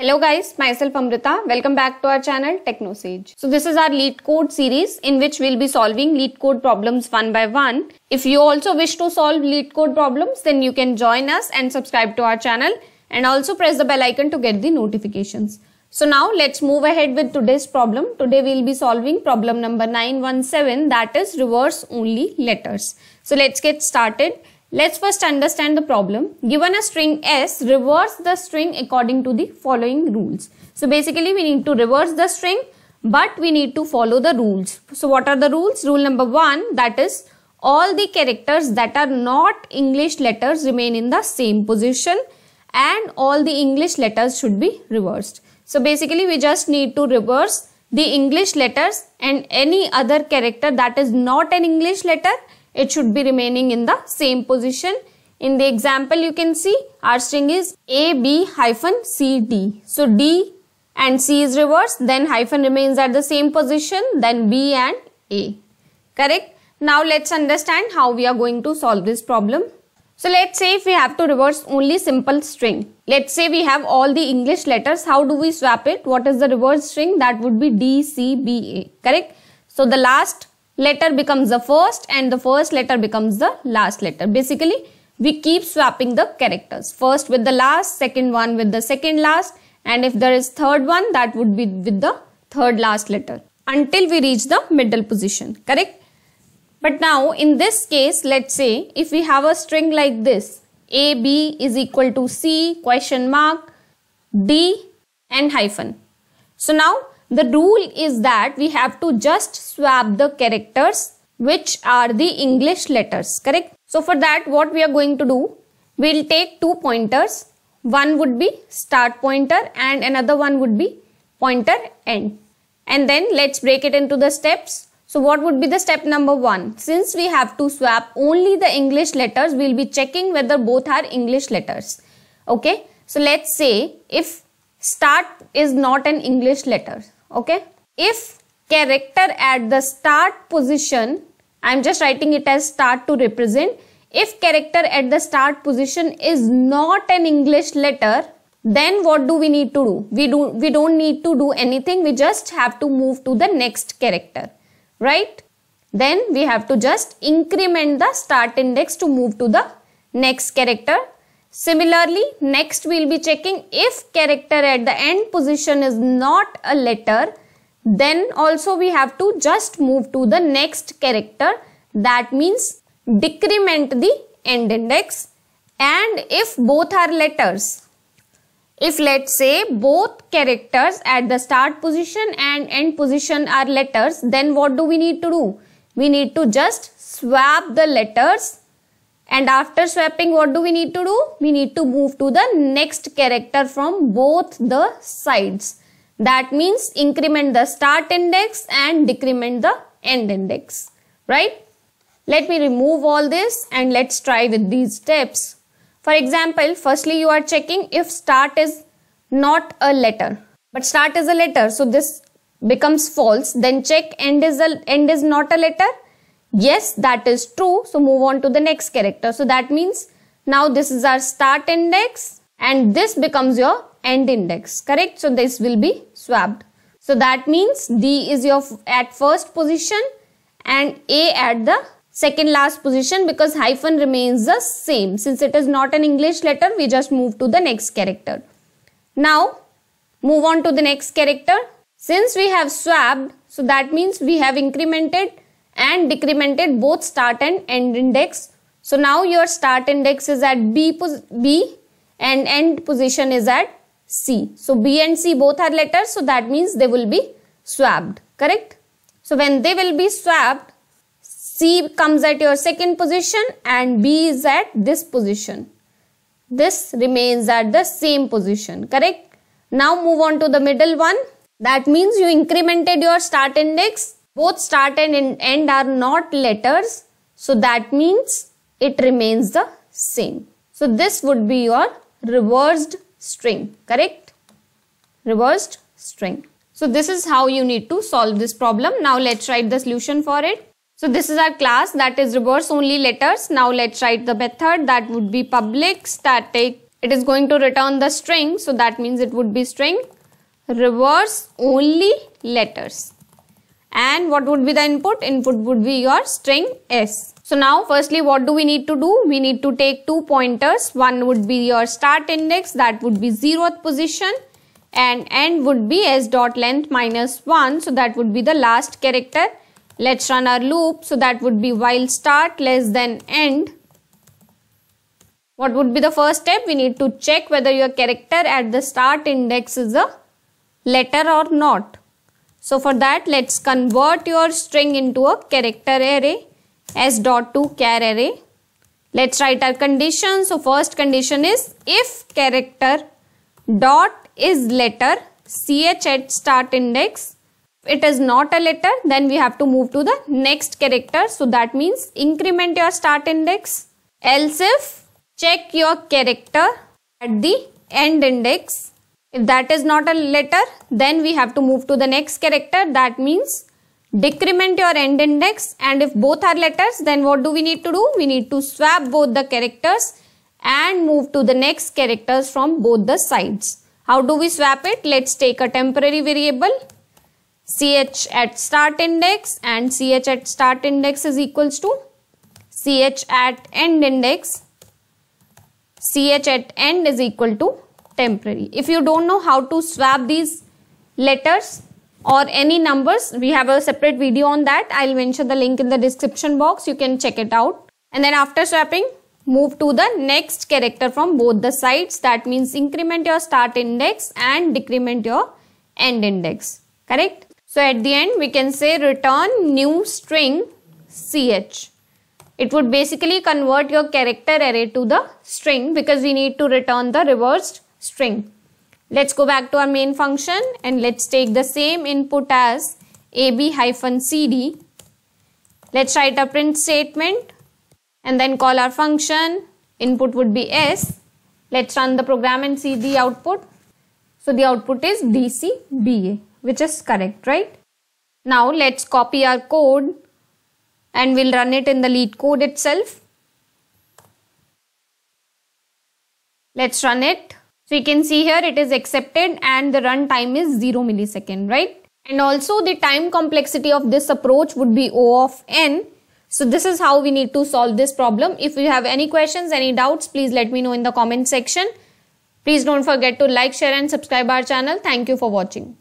Hello guys, myself Amrita. Welcome back to our channel TechnoSage. So this is our lead code series in which we'll be solving lead code problems one by one. If you also wish to solve lead code problems, then you can join us and subscribe to our channel and also press the bell icon to get the notifications. So now let's move ahead with today's problem. Today we'll be solving problem number 917 that is reverse only letters. So let's get started. Let's first understand the problem. Given a string S, reverse the string according to the following rules. So basically we need to reverse the string but we need to follow the rules. So what are the rules? Rule number one that is all the characters that are not English letters remain in the same position and all the English letters should be reversed. So basically we just need to reverse the English letters and any other character that is not an English letter it should be remaining in the same position. In the example, you can see our string is A, B hyphen C, D. So D and C is reversed, then hyphen remains at the same position, then B and A. Correct? Now let's understand how we are going to solve this problem. So let's say if we have to reverse only simple string. Let's say we have all the English letters. How do we swap it? What is the reverse string? That would be D, C, B, A. Correct? So the last letter becomes the first and the first letter becomes the last letter. Basically, we keep swapping the characters. First with the last, second one with the second last and if there is third one that would be with the third last letter until we reach the middle position, correct? But now in this case, let's say if we have a string like this, A, B is equal to C, question mark, D and hyphen. So now the rule is that we have to just swap the characters which are the English letters, correct? So for that what we are going to do, we'll take two pointers. One would be start pointer and another one would be pointer end. And then let's break it into the steps. So what would be the step number one? Since we have to swap only the English letters, we'll be checking whether both are English letters. Okay. So let's say if start is not an English letter okay if character at the start position i'm just writing it as start to represent if character at the start position is not an english letter then what do we need to do we do we don't need to do anything we just have to move to the next character right then we have to just increment the start index to move to the next character Similarly, next we'll be checking if character at the end position is not a letter, then also we have to just move to the next character. That means decrement the end index and if both are letters. If let's say both characters at the start position and end position are letters, then what do we need to do? We need to just swap the letters and after swapping, what do we need to do? We need to move to the next character from both the sides. That means increment the start index and decrement the end index, right? Let me remove all this and let's try with these steps. For example, firstly you are checking if start is not a letter, but start is a letter. So this becomes false. Then check end is, a, end is not a letter Yes, that is true. So move on to the next character. So that means now this is our start index and this becomes your end index. Correct? So this will be swapped. So that means D is your at first position and A at the second last position because hyphen remains the same. Since it is not an English letter, we just move to the next character. Now move on to the next character. Since we have swapped, so that means we have incremented and decremented both start and end index. So now your start index is at B, B and end position is at C. So B and C both are letters. So that means they will be swapped. Correct? So when they will be swapped, C comes at your second position and B is at this position. This remains at the same position. Correct? Now move on to the middle one. That means you incremented your start index both start and end are not letters. So that means it remains the same. So this would be your reversed string, correct? Reversed string. So this is how you need to solve this problem. Now let's write the solution for it. So this is our class that is reverse only letters. Now let's write the method that would be public static. It is going to return the string. So that means it would be string reverse only letters and what would be the input? Input would be your string s. So now firstly what do we need to do? We need to take two pointers. One would be your start index that would be 0th position and end would be s dot length minus 1 so that would be the last character. Let's run our loop so that would be while start less than end. What would be the first step? We need to check whether your character at the start index is a letter or not. So for that let's convert your string into a character array s dot to char array. Let's write our condition. So first condition is if character dot is letter ch at start index it is not a letter then we have to move to the next character so that means increment your start index else if check your character at the end index if that is not a letter, then we have to move to the next character. That means decrement your end index. And if both are letters, then what do we need to do? We need to swap both the characters and move to the next characters from both the sides. How do we swap it? Let's take a temporary variable ch at start index and ch at start index is equals to ch at end index ch at end is equal to temporary. If you don't know how to swap these letters or any numbers, we have a separate video on that. I'll mention the link in the description box. You can check it out. And then after swapping, move to the next character from both the sides. That means increment your start index and decrement your end index. Correct? So at the end, we can say return new string ch. It would basically convert your character array to the string because we need to return the reversed string. Let's go back to our main function and let's take the same input as ab hyphen cd. Let's write a print statement and then call our function. Input would be s. Let's run the program and see the output. So the output is DCBA which is correct, right? Now let's copy our code and we'll run it in the lead code itself. Let's run it. So you can see here it is accepted and the run time is 0 millisecond, right? And also the time complexity of this approach would be O of n. So this is how we need to solve this problem. If you have any questions, any doubts, please let me know in the comment section. Please don't forget to like, share and subscribe our channel. Thank you for watching.